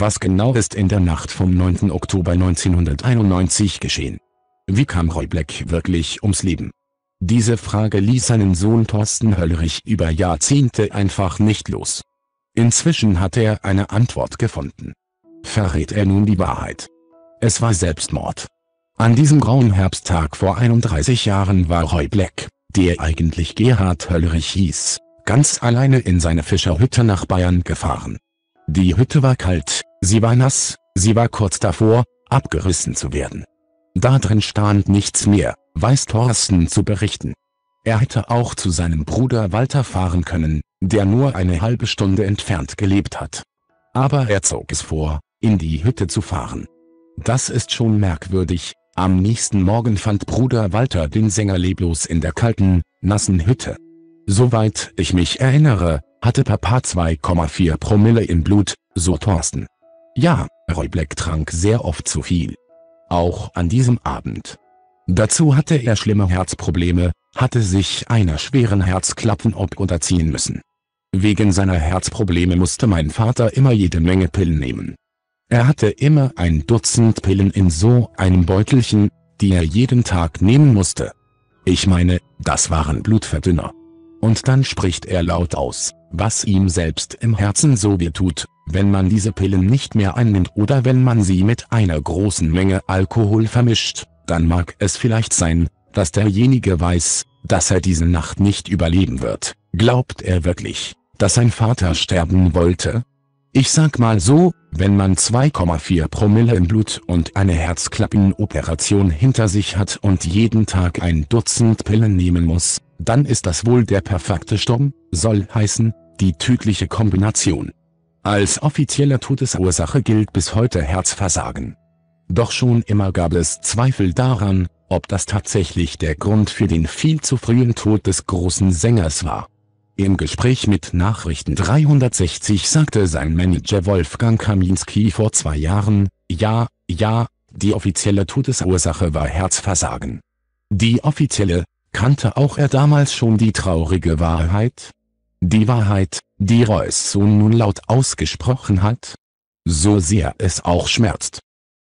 Was genau ist in der Nacht vom 9. Oktober 1991 geschehen? Wie kam Roy Black wirklich ums Leben? Diese Frage ließ seinen Sohn Thorsten Höllrich über Jahrzehnte einfach nicht los. Inzwischen hat er eine Antwort gefunden. Verrät er nun die Wahrheit? Es war Selbstmord. An diesem grauen Herbsttag vor 31 Jahren war Roy Black, der eigentlich Gerhard Höllrich hieß, ganz alleine in seine Fischerhütte nach Bayern gefahren. Die Hütte war kalt, Sie war nass, sie war kurz davor, abgerissen zu werden. Da drin stand nichts mehr, weiß Thorsten zu berichten. Er hätte auch zu seinem Bruder Walter fahren können, der nur eine halbe Stunde entfernt gelebt hat. Aber er zog es vor, in die Hütte zu fahren. Das ist schon merkwürdig, am nächsten Morgen fand Bruder Walter den Sänger leblos in der kalten, nassen Hütte. Soweit ich mich erinnere, hatte Papa 2,4 Promille im Blut, so Thorsten. Ja, Roy Black trank sehr oft zu viel. Auch an diesem Abend. Dazu hatte er schlimme Herzprobleme, hatte sich einer schweren Herzklappen-Op unterziehen müssen. Wegen seiner Herzprobleme musste mein Vater immer jede Menge Pillen nehmen. Er hatte immer ein Dutzend Pillen in so einem Beutelchen, die er jeden Tag nehmen musste. Ich meine, das waren Blutverdünner. Und dann spricht er laut aus, was ihm selbst im Herzen so weh tut, wenn man diese Pillen nicht mehr einnimmt oder wenn man sie mit einer großen Menge Alkohol vermischt, dann mag es vielleicht sein, dass derjenige weiß, dass er diese Nacht nicht überleben wird. Glaubt er wirklich, dass sein Vater sterben wollte? Ich sag mal so, wenn man 2,4 Promille im Blut und eine Herzklappenoperation hinter sich hat und jeden Tag ein Dutzend Pillen nehmen muss, dann ist das wohl der perfekte Sturm, soll heißen, die tödliche Kombination. Als offizieller Todesursache gilt bis heute Herzversagen. Doch schon immer gab es Zweifel daran, ob das tatsächlich der Grund für den viel zu frühen Tod des großen Sängers war. Im Gespräch mit Nachrichten 360 sagte sein Manager Wolfgang Kaminski vor zwei Jahren, ja, ja, die offizielle Todesursache war Herzversagen. Die offizielle, kannte auch er damals schon die traurige Wahrheit? die Wahrheit, die Royce nun laut ausgesprochen hat? So sehr es auch schmerzt.